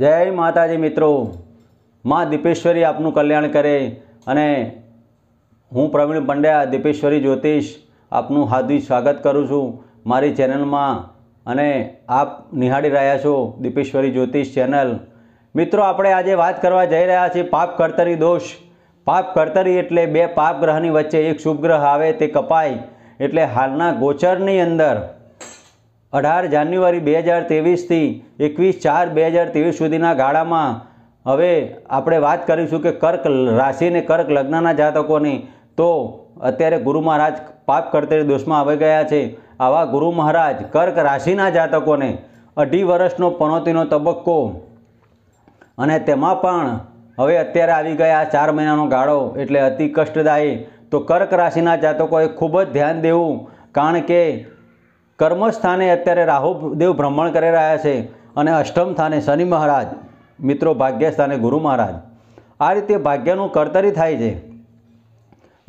જય માતાજી મિત્રો માં દીપેશ્વરી આપનું કલ્યાણ કરે અને હું પ્રવીણ પંડ્યા દીપેશ્વરી જ્યોતિષ આપનું હાર્દિક સ્વાગત કરું છું મારી ચેનલમાં અને આપ નિહાળી રહ્યા છો દીપેશ્વરી જ્યોતિષ ચેનલ મિત્રો આપણે આજે વાત કરવા જઈ રહ્યા છીએ પાપ કર્તરી દોષ પાપ કર્તરી એટલે બે પાપ ગ્રહની વચ્ચે એક શુભ ગ્રહ આવે તે કપાય એટલે હાલના ગોચરની અંદર અઢાર જાન્યુઆરી બે હજાર ત્રેવીસથી એકવીસ ચાર બે હજાર ત્રેવીસ સુધીના ગાળામાં હવે આપણે વાત કરીશું કે કર્ક રાશિને કર્ક લગ્નના જાતકોની તો અત્યારે ગુરુ મહારાજ પાપ કરતેર દોષમાં આવી ગયા છે આવા ગુરુ મહારાજ કર્ક રાશિના જાતકોને અઢી વર્ષનો પનોતીનો તબક્કો અને તેમાં પણ હવે અત્યારે આવી ગયા ચાર મહિનાનો ગાળો એટલે અતિ કષ્ટદાયી તો કર્ક રાશિના જાતકોએ ખૂબ જ ધ્યાન દેવું કારણ કે કર્મસ્થાને અત્યારે રાહુદેવ ભ્રમણ કરી રહ્યા છે અને અષ્ટમ સ્થાને શનિ મહારાજ મિત્રો ભાગ્યસ્થાને ગુરુ મહારાજ આ રીતે ભાગ્યનું કર્તરી થાય છે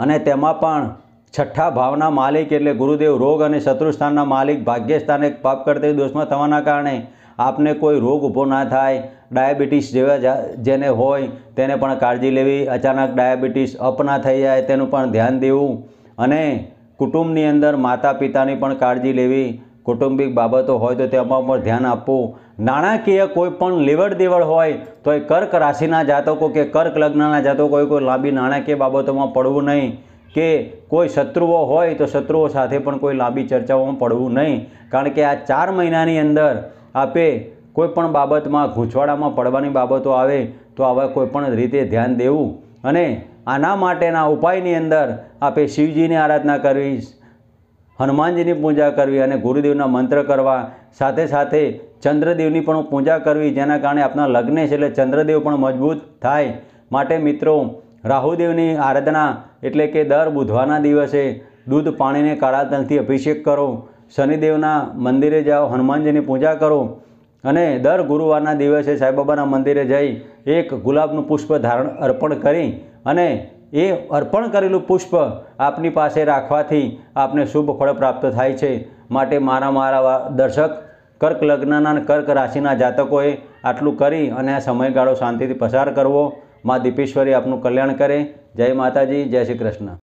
અને તેમાં પણ છઠ્ઠા ભાવના માલિક એટલે ગુરુદેવ રોગ અને શત્રુસ્થાનના માલિક ભાગ્યસ્થાને પાપ કરતી દોષમાં થવાના કારણે આપને કોઈ રોગ ઊભો ના થાય ડાયાબિટીસ જેવા જેને હોય તેને પણ કાળજી લેવી અચાનક ડાયાબિટીસ અપ ના થઈ જાય તેનું પણ ધ્યાન દેવું અને કુટુંબની અંદર માતા પિતાની પણ કાળજી લેવી કુટુંબિક બાબતો હોય તો તેમાં પણ ધ્યાન આપવું નાણાકીય કોઈ પણ લેવડ દેવડ હોય તો એ કર્ક રાશિના જાતકો કે કર્ક લગ્નના જાતકો કોઈ લાંબી નાણાકીય બાબતોમાં પડવું નહીં કે કોઈ શત્રુઓ હોય તો શત્રુઓ સાથે પણ કોઈ લાંબી ચર્ચાઓમાં પડવું નહીં કારણ કે આ ચાર મહિનાની અંદર આપે કોઈ પણ બાબતમાં ગૂંચવાડામાં પડવાની બાબતો આવે તો આવા કોઈ પણ રીતે ધ્યાન દેવું અને આના માટેના ઉપાયની અંદર આપે શિવજીની આરાધના કરવી હનુમાનજીની પૂજા કરવી અને ગુરુદેવના મંત્ર કરવા સાથે સાથે ચંદ્રદેવની પણ પૂજા કરવી જેના કારણે આપણા લગ્ન છે એટલે ચંદ્રદેવ પણ મજબૂત થાય માટે મિત્રો રાહુદેવની આરાધના એટલે કે દર બુધવારના દિવસે દૂધ પાણીને કાળા તલથી અભિષેક કરો શનિદેવના મંદિરે જાઓ હનુમાનજીની પૂજા કરો અને દર ગુરુવારના દિવસે સાંઈબાબાના મંદિરે જઈ એક ગુલાબનું પુષ્પ ધારણ અર્પણ કરી અને એ અર્પણ કરેલું પુષ્પ આપની પાસે રાખવાથી આપને શુભ ફળ પ્રાપ્ત થાય છે માટે મારા મારા દર્શક કર્ક લગ્નના કર્ક રાશિના જાતકોએ આટલું કરી અને આ સમયગાળો શાંતિથી પસાર કરવો મા દીપેશ્વરી આપનું કલ્યાણ કરે જય માતાજી જય શ્રી કૃષ્ણ